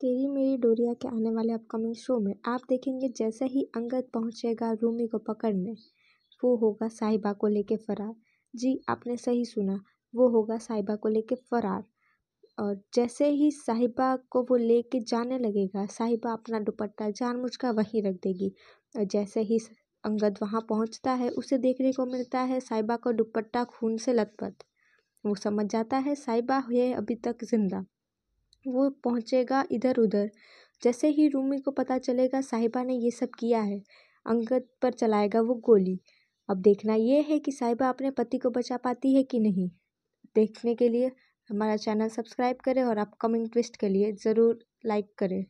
तेरी मेरी डोरिया के आने वाले अपकमिंग शो में आप देखेंगे जैसे ही अंगद पहुंचेगा रूमी को पकड़ने वो होगा साहिबा को लेके फरार जी आपने सही सुना वो होगा साहिबा को लेके फरार और जैसे ही साहिबा को वो लेके जाने लगेगा साहिबा अपना दुपट्टा जानबूझ का वहीं रख देगी और जैसे ही अंगद वहाँ पहुँचता है उसे देखने को मिलता है साहिबा का दुपट्टा खून से लथपथ वो समझ जाता है साहिबा है अभी तक जिंदा वो पहुँचेगा इधर उधर जैसे ही रूमी को पता चलेगा साहिबा ने ये सब किया है अंगद पर चलाएगा वो गोली अब देखना ये है कि साहिबा अपने पति को बचा पाती है कि नहीं देखने के लिए हमारा चैनल सब्सक्राइब करें और अपकमिंग ट्विस्ट के लिए ज़रूर लाइक करें